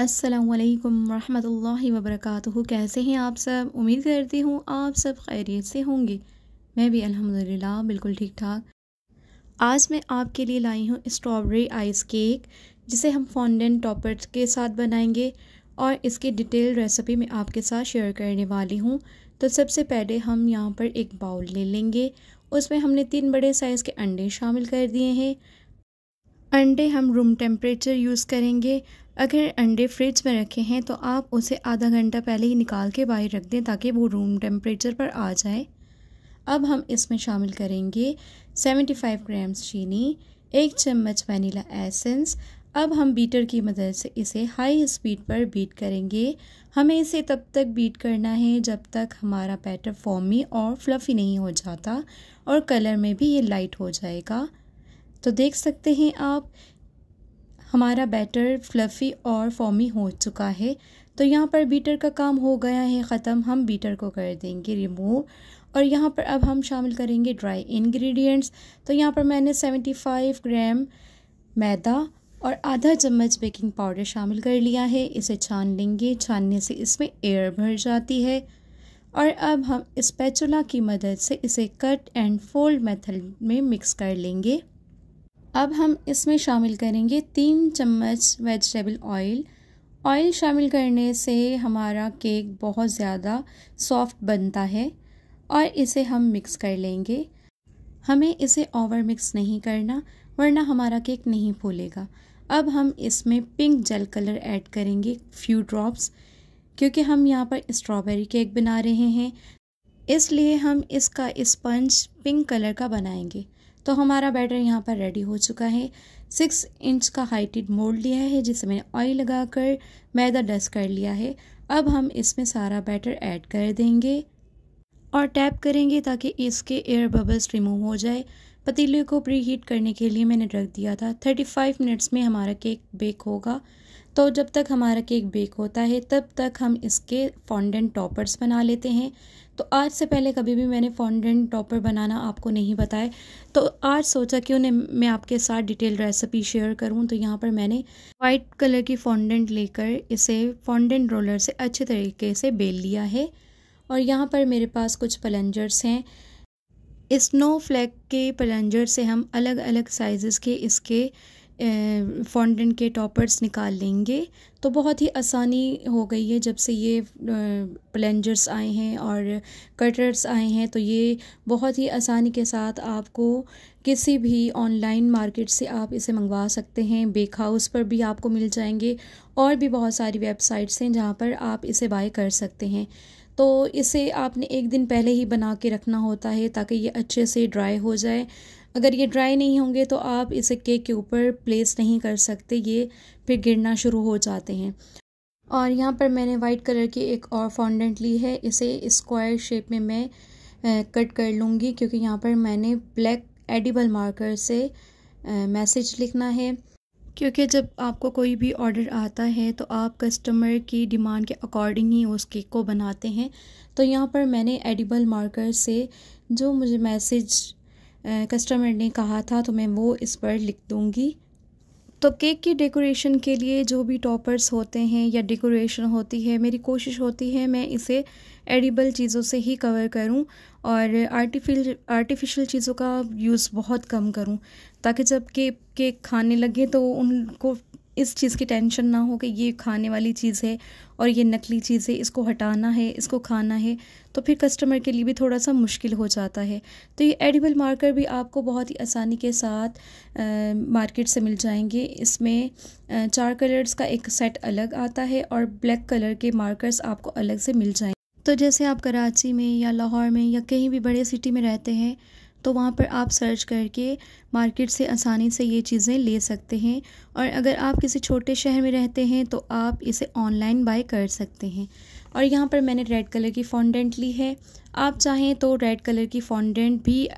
असलकम वरहमल वबरक कैसे हैं आप सब उम्मीद करती हूँ आप सब खैरियत से होंगे मैं भी अल्हम्दुलिल्लाह बिल्कुल ठीक ठाक आज मैं आपके लिए लाई हूँ स्ट्रॉबेरी आइस केक जिसे हम फॉन्डेंट टॉपर्स के साथ बनाएंगे और इसकी डिटेल रेसिपी मैं आपके साथ शेयर करने वाली हूँ तो सबसे पहले हम यहाँ पर एक बाउल ले लेंगे उसमें हमने तीन बड़े साइज़ के अंडे शामिल कर दिए हैं अंडे हम रूम टेम्परेचर यूज़ करेंगे अगर अंडे फ्रिज में रखे हैं तो आप उसे आधा घंटा पहले ही निकाल के बाहर रख दें ताकि वो रूम टेम्परेचर पर आ जाए अब हम इसमें शामिल करेंगे 75 ग्राम्स चीनी एक चम्मच वनीला एसेंस अब हम बीटर की मदद से इसे हाई स्पीड पर बीट करेंगे हमें इसे तब तक बीट करना है जब तक हमारा बैटर फॉर्मी और फ्लफ़ी नहीं हो जाता और कलर में भी ये लाइट हो जाएगा तो देख सकते हैं आप हमारा बैटर फ्लफ़ी और फॉमी हो चुका है तो यहाँ पर बीटर का काम हो गया है ख़त्म हम बीटर को कर देंगे रिमूव और यहाँ पर अब हम शामिल करेंगे ड्राई इंग्रेडिएंट्स तो यहाँ पर मैंने 75 ग्राम मैदा और आधा चम्मच बेकिंग पाउडर शामिल कर लिया है इसे छान लेंगे छानने से इसमें एयर भर जाती है और अब हम स्पैचुला की मदद से इसे कट एंड फोल्ड मेथड में मिक्स कर लेंगे अब हम इसमें शामिल करेंगे तीन चम्मच वेजिटेबल ऑयल ऑयल शामिल करने से हमारा केक बहुत ज़्यादा सॉफ्ट बनता है और इसे हम मिक्स कर लेंगे हमें इसे ओवर मिक्स नहीं करना वरना हमारा केक नहीं फूलेगा अब हम इसमें पिंक जेल कलर ऐड करेंगे फ्यू ड्रॉप्स क्योंकि हम यहाँ पर स्ट्रॉबेरी केक बना रहे हैं इसलिए हम इसका स्पंज पिंक कलर का बनाएंगे तो हमारा बैटर यहाँ पर रेडी हो चुका है सिक्स इंच का हाइटेड मोल्ड लिया है जिसे मैंने ऑयल लगाकर मैदा डस्ट कर लिया है अब हम इसमें सारा बैटर ऐड कर देंगे और टैप करेंगे ताकि इसके एयर बबल्स रिमूव हो जाए पतीले को प्री हीट करने के लिए मैंने रख दिया था 35 मिनट्स में हमारा केक बेक होगा तो जब तक हमारा केक बेक होता है तब तक हम इसके फॉन्डेंट टॉपर्स बना लेते हैं तो आज से पहले कभी भी मैंने फॉन्डेंट टॉपर बनाना आपको नहीं बताया तो आज सोचा क्यों मैं आपके साथ डिटेल रेसिपी शेयर करूं तो यहाँ पर मैंने वाइट कलर की फॉन्डेंट लेकर इसे फॉन्डेंट रोलर से अच्छे तरीके से बेल लिया है और यहाँ पर मेरे पास कुछ पलंजर्स हैं स्नो फ्लैग के पलंजर से हम अलग अलग साइज़ के इसके फॉन्डेंट के टॉपर्स निकाल लेंगे तो बहुत ही आसानी हो गई है जब से ये प्लेंजर्स आए हैं और कटर्स आए हैं तो ये बहुत ही आसानी के साथ आपको किसी भी ऑनलाइन मार्केट से आप इसे मंगवा सकते हैं बेक हाउस पर भी आपको मिल जाएंगे और भी बहुत सारी वेबसाइट्स हैं जहाँ पर आप इसे बाय कर सकते हैं तो इसे आपने एक दिन पहले ही बना के रखना होता है ताकि ये अच्छे से ड्राई हो जाए अगर ये ड्राई नहीं होंगे तो आप इसे केक के ऊपर प्लेस नहीं कर सकते ये फिर गिरना शुरू हो जाते हैं और यहाँ पर मैंने वाइट कलर की एक और फॉन्डेंट ली है इसे स्क्वायर शेप में मैं कट कर लूँगी क्योंकि यहाँ पर मैंने ब्लैक एडिबल मार्कर से मैसेज लिखना है क्योंकि जब आपको कोई भी ऑर्डर आता है तो आप कस्टमर की डिमांड के अकॉर्डिंग ही उस केक को बनाते हैं तो यहाँ पर मैंने एडिबल मार्कर से जो मुझे मैसेज कस्टमर ने कहा था तो मैं वो इस पर लिख दूँगी तो केक की डेकोरेशन के लिए जो भी टॉपर्स होते हैं या डेकोरेशन होती है मेरी कोशिश होती है मैं इसे एडिबल चीज़ों से ही कवर करूं और आर्टिफिल आर्टिफिशियल चीज़ों का यूज़ बहुत कम करूं ताकि जब केक केक खाने लगे तो उनको इस चीज़ की टेंशन ना हो कि ये खाने वाली चीज़ है और ये नकली चीज़ है इसको हटाना है इसको खाना है तो फिर कस्टमर के लिए भी थोड़ा सा मुश्किल हो जाता है तो ये एडिबल मार्कर भी आपको बहुत ही आसानी के साथ आ, मार्केट से मिल जाएंगे इसमें आ, चार कलर्स का एक सेट अलग आता है और ब्लैक कलर के मार्कर्स आपको अलग से मिल जाएंगे तो जैसे आप कराची में या लाहौर में या कहीं भी बड़े सिटी में रहते हैं तो वहाँ पर आप सर्च करके मार्केट से आसानी से ये चीज़ें ले सकते हैं और अगर आप किसी छोटे शहर में रहते हैं तो आप इसे ऑनलाइन बाय कर सकते हैं और यहाँ पर मैंने रेड कलर की फॉन्डेंट ली है आप चाहें तो रेड कलर की फॉन्डेंट भी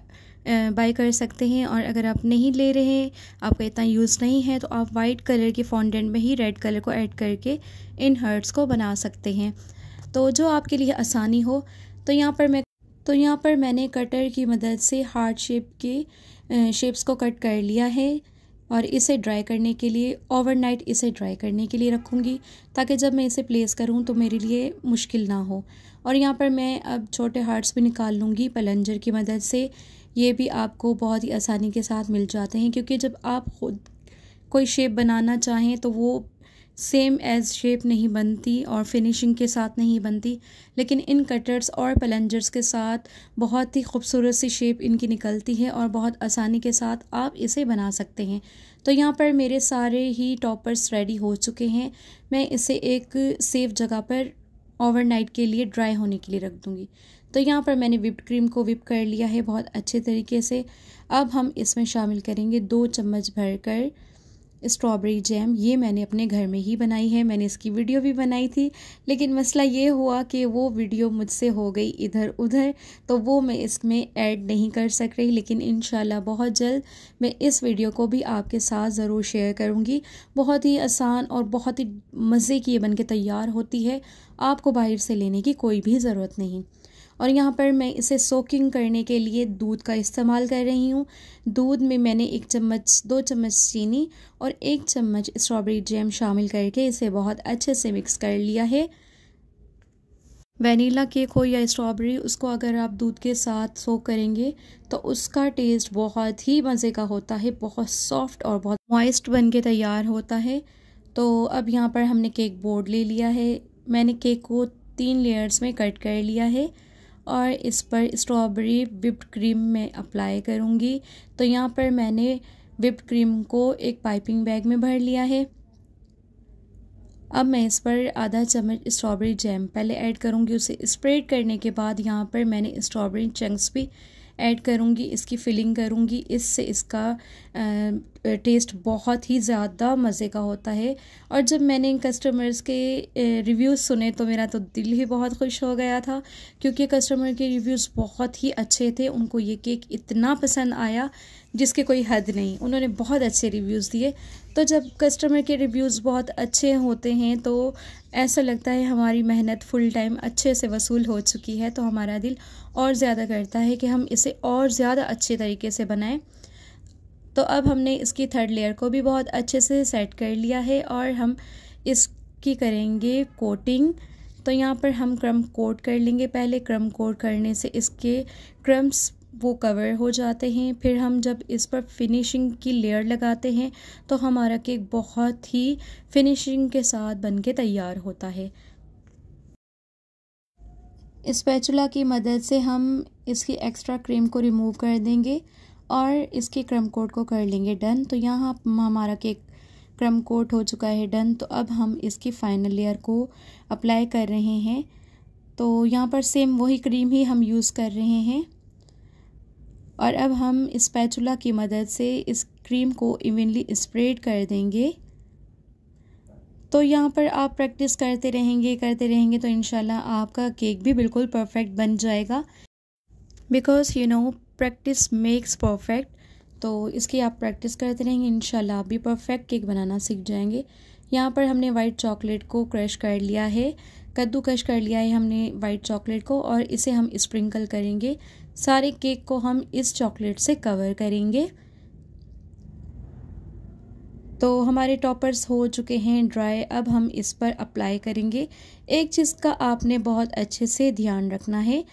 बाय कर सकते हैं और अगर आप नहीं ले रहे हैं आपका इतना यूज़ नहीं है तो आप वाइट कलर की फॉन्डेंट में ही रेड कलर को ऐड करके इन हर्ट्स को बना सकते हैं तो जो आपके लिए आसानी हो तो यहाँ पर मैं तो यहाँ पर मैंने कटर की मदद से हार्ट शेप के शेप्स को कट कर लिया है और इसे ड्राई करने के लिए ओवरनाइट इसे ड्राई करने के लिए रखूँगी ताकि जब मैं इसे प्लेस करूँ तो मेरे लिए मुश्किल ना हो और यहाँ पर मैं अब छोटे हार्ट्स भी निकाल लूँगी पलंजर की मदद से ये भी आपको बहुत ही आसानी के साथ मिल जाते हैं क्योंकि जब आप खुद कोई शेप बनाना चाहें तो वो सेम एज शेप नहीं बनती और फिनिशिंग के साथ नहीं बनती लेकिन इन कटर्स और पलेंजर्स के साथ बहुत ही खूबसूरत सी शेप इनकी निकलती है और बहुत आसानी के साथ आप इसे बना सकते हैं तो यहाँ पर मेरे सारे ही टॉपर्स रेडी हो चुके हैं मैं इसे एक सेफ़ जगह पर ओवरनाइट के लिए ड्राई होने के लिए रख दूँगी तो यहाँ पर मैंने विप क्रीम को विप कर लिया है बहुत अच्छे तरीके से अब हम इसमें शामिल करेंगे दो चम्मच भरकर स्ट्रॉबेरी जैम ये मैंने अपने घर में ही बनाई है मैंने इसकी वीडियो भी बनाई थी लेकिन मसला ये हुआ कि वो वीडियो मुझसे हो गई इधर उधर तो वो मैं इसमें ऐड नहीं कर सक रही लेकिन इन बहुत जल्द मैं इस वीडियो को भी आपके साथ ज़रूर शेयर करूँगी बहुत ही आसान और बहुत ही मज़े की ये बन के तैयार होती है आपको बाहर से लेने की कोई भी ज़रूरत नहीं और यहाँ पर मैं इसे सोकिंग करने के लिए दूध का इस्तेमाल कर रही हूँ दूध में मैंने एक चम्मच दो चम्मच चीनी और एक चम्मच स्ट्रॉबेरी जैम शामिल करके इसे बहुत अच्छे से मिक्स कर लिया है वनीला केक हो या स्ट्रॉबेरी उसको अगर आप दूध के साथ सो करेंगे तो उसका टेस्ट बहुत ही मज़े का होता है बहुत सॉफ्ट और बहुत मॉइस्ट बन के तैयार होता है तो अब यहाँ पर हमने केक बोर्ड ले लिया है मैंने केक को तीन लेयर्स में कट कर लिया है और इस पर स्ट्रॉबेरी विप्ड क्रीम में अप्लाई करूँगी तो यहाँ पर मैंने विप्ड क्रीम को एक पाइपिंग बैग में भर लिया है अब मैं इस पर आधा चम्मच स्ट्रॉबेरी जैम पहले ऐड करूँगी उसे स्प्रेड करने के बाद यहाँ पर मैंने स्ट्रॉबेरी चंक्स भी ऐड करूँगी इसकी फिलिंग करूँगी इससे इसका टेस्ट बहुत ही ज़्यादा मज़े का होता है और जब मैंने इन कस्टमर्स के रिव्यूज़ सुने तो मेरा तो दिल ही बहुत खुश हो गया था क्योंकि कस्टमर के रिव्यूज़ बहुत ही अच्छे थे उनको ये केक इतना पसंद आया जिसके कोई हद नहीं उन्होंने बहुत अच्छे रिव्यूज़ दिए तो जब कस्टमर के रिव्यूज़ बहुत अच्छे होते हैं तो ऐसा लगता है हमारी मेहनत फुल टाइम अच्छे से वसूल हो चुकी है तो हमारा दिल और ज़्यादा करता है कि हम इसे और ज़्यादा अच्छे तरीके से बनाएं तो अब हमने इसकी थर्ड लेयर को भी बहुत अच्छे से सेट कर लिया है और हम इसकी करेंगे कोटिंग तो यहाँ पर हम क्रम कोट कर लेंगे पहले क्रम कोट करने से इसके क्रम्स वो कवर हो जाते हैं फिर हम जब इस पर फिनिशिंग की लेयर लगाते हैं तो हमारा केक बहुत ही फिनिशिंग के साथ बनके तैयार होता है इस पैचुला की मदद से हम इसकी एक्स्ट्रा क्रीम को रिमूव कर देंगे और इसके क्रम कोट को कर लेंगे डन तो यहाँ हमारा केक क्रम कोट हो चुका है डन तो अब हम इसकी फाइनल लेयर को अप्लाई कर रहे हैं तो यहाँ पर सेम वही क्रीम ही हम यूज़ कर रहे हैं और अब हम स्पैचुला की मदद से इस क्रीम को इवनली स्प्रेड कर देंगे तो यहाँ पर आप प्रैक्टिस करते रहेंगे करते रहेंगे तो इन आपका केक भी बिल्कुल परफेक्ट बन जाएगा because you know practice makes perfect तो इसकी आप प्रैक्टिस करते रहेंगे इन आप भी परफेक्ट केक बनाना सीख जाएंगे यहाँ पर हमने वाइट चॉकलेट को क्रश कर लिया है कद्दूकश कर लिया है हमने वाइट चॉकलेट को और इसे हम स्प्रिंकल करेंगे सारे केक को हम इस चॉकलेट से कवर करेंगे तो हमारे टॉपर्स हो चुके हैं ड्राई अब हम इस पर अप्लाई करेंगे एक चीज़ का आपने बहुत अच्छे से ध्यान रखना है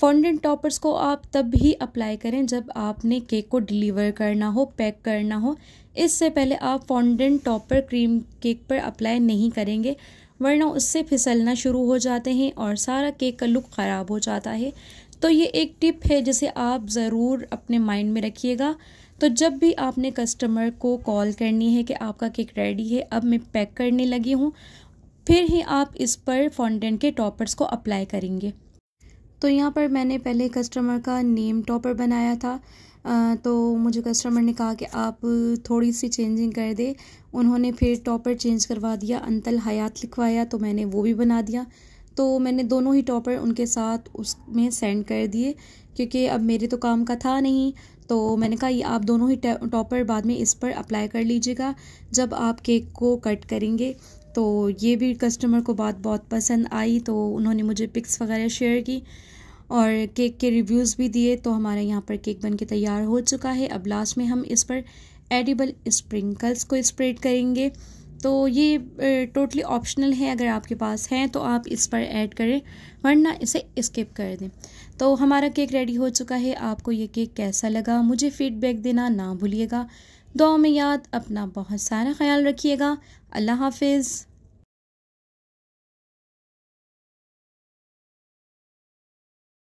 फॉन्डेंट टॉपर्स को आप तब भी अप्लाई करें जब आपने केक को डिलीवर करना हो पैक करना हो इससे पहले आप फॉन्डेंट टॉपर क्रीम केक पर अप्लाई नहीं करेंगे वरना उससे फिसलना शुरू हो जाते हैं और सारा केक का लुक ख़राब हो जाता है तो ये एक टिप है जिसे आप ज़रूर अपने माइंड में रखिएगा तो जब भी आपने कस्टमर को कॉल करनी है कि आपका केक रेडी है अब मैं पैक करने लगी हूँ फिर ही आप इस पर फॉन्टेंट के टॉपर्स को अप्लाई करेंगे तो यहाँ पर मैंने पहले कस्टमर का नेम टॉपर बनाया था आ, तो मुझे कस्टमर ने कहा कि आप थोड़ी सी चेंजिंग कर दे उन्होंने फिर टॉपर चेंज करवा दिया अंतल हयात लिखवाया तो मैंने वो भी बना दिया तो मैंने दोनों ही टॉपर उनके साथ उसमें सेंड कर दिए क्योंकि अब मेरे तो काम का था नहीं तो मैंने कहा ये आप दोनों ही टॉपर बाद में इस पर अप्लाई कर लीजिएगा जब आप केक को कट करेंगे तो ये भी कस्टमर को बात बहुत पसंद आई तो उन्होंने मुझे पिक्स वगैरह शेयर की और केक के रिव्यूज़ भी दिए तो हमारे यहाँ पर केक बन के तैयार हो चुका है अब लास्ट में हम इस पर एडिबल स्प्रिंकल्स को स्प्रेड करेंगे तो ये टोटली ऑप्शनल है अगर आपके पास हैं तो आप इस पर ऐड करें वरना इसे स्किप कर दें तो हमारा केक रेडी हो चुका है आपको ये केक कैसा लगा मुझे फ़ीडबैक देना ना भूलिएगा दो में याद अपना बहुत सारा ख्याल रखिएगा अल्लाह हाफिज़